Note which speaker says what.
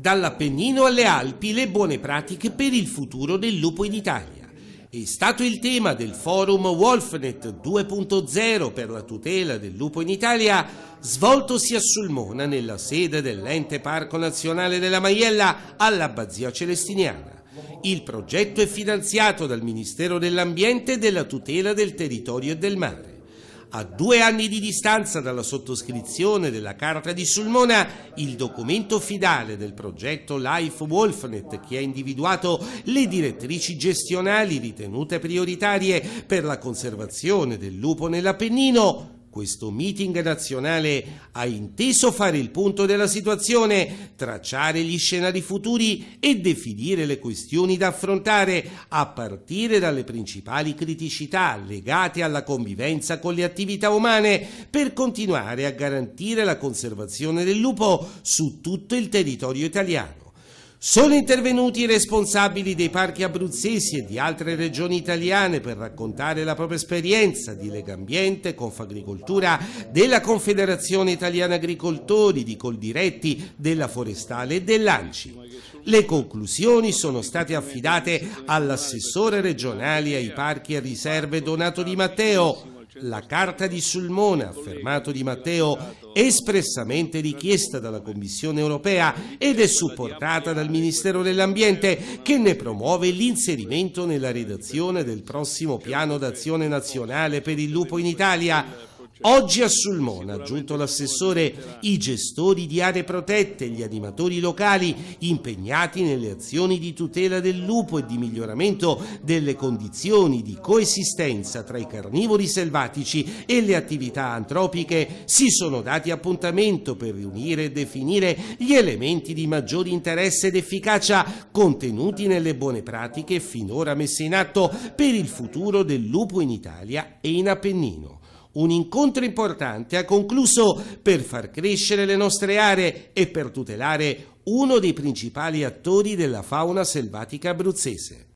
Speaker 1: Dall'Appennino alle Alpi le buone pratiche per il futuro del lupo in Italia. È stato il tema del forum Wolfnet 2.0 per la tutela del lupo in Italia, svoltosi a Sulmona nella sede dell'ente Parco Nazionale della Maiella all'Abbazia Celestiniana. Il progetto è finanziato dal Ministero dell'Ambiente e della Tutela del Territorio e del Mare a due anni di distanza dalla sottoscrizione della Carta di Sulmona, il documento fidale del progetto Life Wolfnet che ha individuato le direttrici gestionali ritenute prioritarie per la conservazione del lupo nell'Appennino, questo meeting nazionale ha inteso fare il punto della situazione, tracciare gli scenari futuri e definire le questioni da affrontare, a partire dalle principali criticità legate alla convivenza con le attività umane, per continuare a garantire la conservazione del lupo su tutto il territorio italiano. Sono intervenuti i responsabili dei parchi abruzzesi e di altre regioni italiane per raccontare la propria esperienza di Legambiente, Confagricoltura, della Confederazione Italiana Agricoltori, di Coldiretti, della Forestale e dell'Anci. Le conclusioni sono state affidate all'assessore regionale ai parchi e riserve Donato Di Matteo, la carta di Sulmona, affermato di Matteo, è espressamente richiesta dalla Commissione europea ed è supportata dal Ministero dell'Ambiente che ne promuove l'inserimento nella redazione del prossimo piano d'azione nazionale per il lupo in Italia. Oggi a Sulmona, aggiunto l'assessore, i gestori di aree protette, gli animatori locali impegnati nelle azioni di tutela del lupo e di miglioramento delle condizioni di coesistenza tra i carnivori selvatici e le attività antropiche si sono dati appuntamento per riunire e definire gli elementi di maggiori interesse ed efficacia contenuti nelle buone pratiche finora messe in atto per il futuro del lupo in Italia e in Appennino. Un incontro importante ha concluso per far crescere le nostre aree e per tutelare uno dei principali attori della fauna selvatica abruzzese.